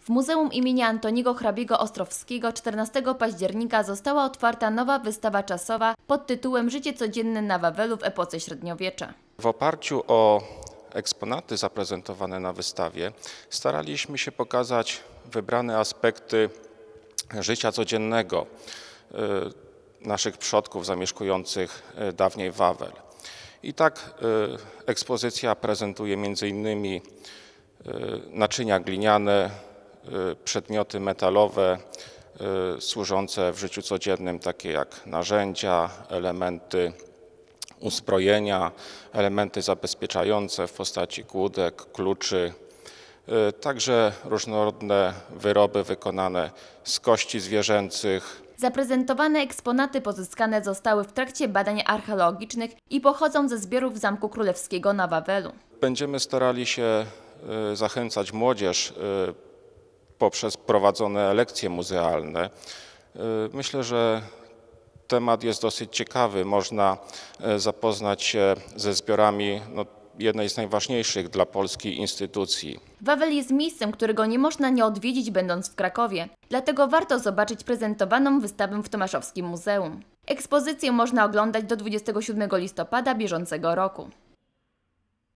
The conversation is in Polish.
W Muzeum imienia Antoniego Hrabiego Ostrowskiego 14 października została otwarta nowa wystawa czasowa pod tytułem Życie codzienne na Wawelu w epoce średniowiecza. W oparciu o eksponaty zaprezentowane na wystawie staraliśmy się pokazać wybrane aspekty życia codziennego e, naszych przodków zamieszkujących e, dawniej Wawel. I tak e, ekspozycja prezentuje m.in. naczynia gliniane, Y, przedmioty metalowe y, służące w życiu codziennym, takie jak narzędzia, elementy uzbrojenia, elementy zabezpieczające w postaci kłódek, kluczy, y, także różnorodne wyroby wykonane z kości zwierzęcych. Zaprezentowane eksponaty pozyskane zostały w trakcie badań archeologicznych i pochodzą ze zbiorów Zamku Królewskiego na Wawelu. Będziemy starali się zachęcać młodzież poprzez prowadzone lekcje muzealne. Y, myślę, że temat jest dosyć ciekawy. Można y, zapoznać się ze zbiorami no, jednej z najważniejszych dla Polski instytucji. Wawel jest miejscem, którego nie można nie odwiedzić będąc w Krakowie. Dlatego warto zobaczyć prezentowaną wystawę w Tomaszowskim Muzeum. Ekspozycję można oglądać do 27 listopada bieżącego roku.